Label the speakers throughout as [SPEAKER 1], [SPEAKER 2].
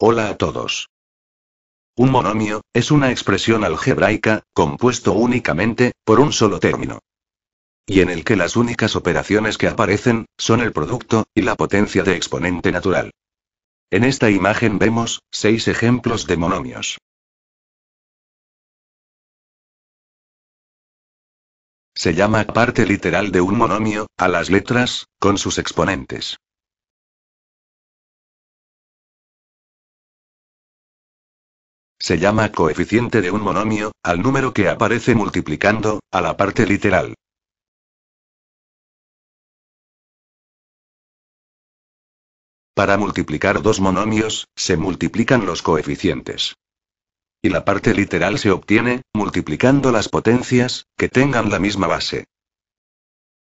[SPEAKER 1] Hola a todos. Un monomio, es una expresión algebraica, compuesto únicamente, por un solo término. Y en el que las únicas operaciones que aparecen, son el producto, y la potencia de exponente natural. En esta imagen
[SPEAKER 2] vemos, seis ejemplos de monomios.
[SPEAKER 3] Se llama parte literal de un monomio, a las letras, con sus exponentes. Se llama coeficiente de un monomio, al número que aparece multiplicando, a la parte literal.
[SPEAKER 2] Para multiplicar dos monomios, se
[SPEAKER 1] multiplican los coeficientes. Y la parte literal se obtiene, multiplicando las potencias, que tengan la misma base.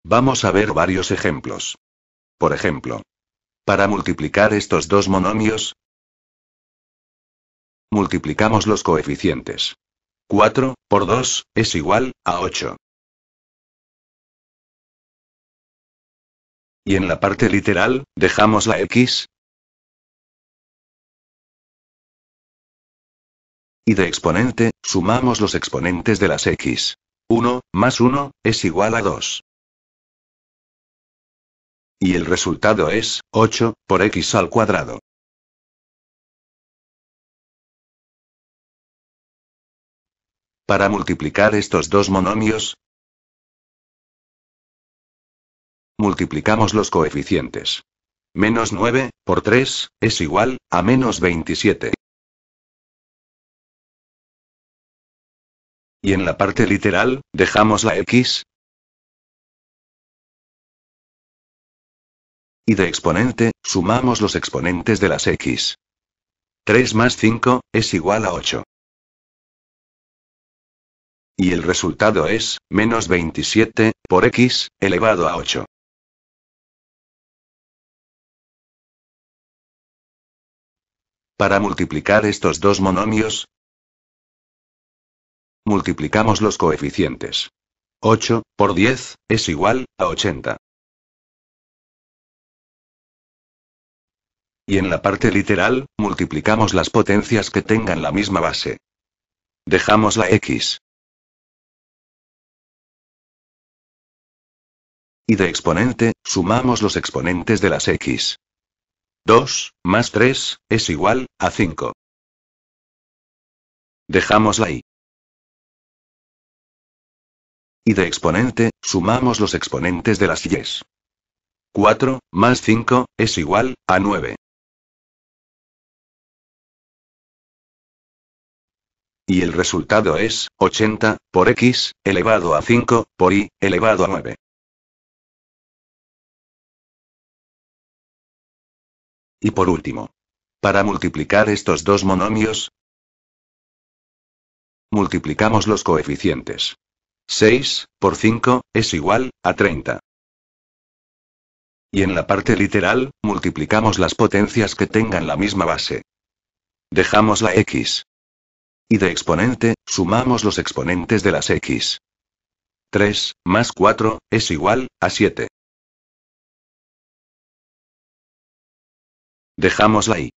[SPEAKER 1] Vamos a ver varios ejemplos. Por ejemplo, para multiplicar estos dos monomios,
[SPEAKER 2] Multiplicamos los coeficientes. 4, por 2,
[SPEAKER 3] es igual, a 8. Y en la parte literal, dejamos la x. Y de exponente, sumamos los exponentes de las x. 1,
[SPEAKER 2] más 1, es igual a 2. Y el resultado es, 8, por x al cuadrado.
[SPEAKER 3] para multiplicar
[SPEAKER 2] estos dos monomios? Multiplicamos los coeficientes. Menos 9, por 3, es igual, a menos
[SPEAKER 3] 27. Y en la parte literal, dejamos la x.
[SPEAKER 2] Y de exponente, sumamos los exponentes de las x. 3 más 5, es igual a 8. Y el resultado es, menos 27, por x, elevado a 8. Para multiplicar estos dos monomios, multiplicamos los coeficientes. 8, por 10, es igual, a 80. Y en la parte literal, multiplicamos las potencias que tengan la misma base. Dejamos la x
[SPEAKER 3] Y de exponente,
[SPEAKER 2] sumamos los exponentes de las x. 2, más 3, es igual, a 5. la ahí. Y de exponente, sumamos los exponentes de las y. 4, más 5, es igual, a 9.
[SPEAKER 3] Y el resultado es, 80, por x, elevado a 5, por y, elevado a 9. Y por último, para multiplicar
[SPEAKER 2] estos dos monomios, multiplicamos los coeficientes.
[SPEAKER 1] 6, por 5, es igual, a 30. Y en la parte literal, multiplicamos las potencias que tengan la misma base. Dejamos la x. Y de exponente, sumamos los exponentes de las x. 3, más 4, es igual, a 7.
[SPEAKER 3] Dejámosla ahí.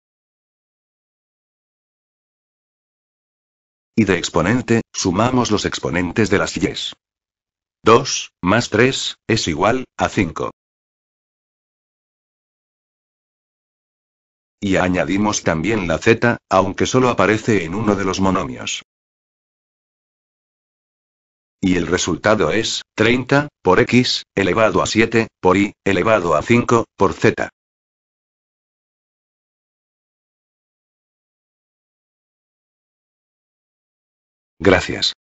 [SPEAKER 2] Y de exponente, sumamos los exponentes de las yes. 2, más 3, es igual, a 5.
[SPEAKER 3] Y añadimos también la
[SPEAKER 2] z, aunque solo aparece en uno de los monomios. Y el resultado es, 30, por x, elevado a 7, por y, elevado a 5, por z.
[SPEAKER 3] Gracias.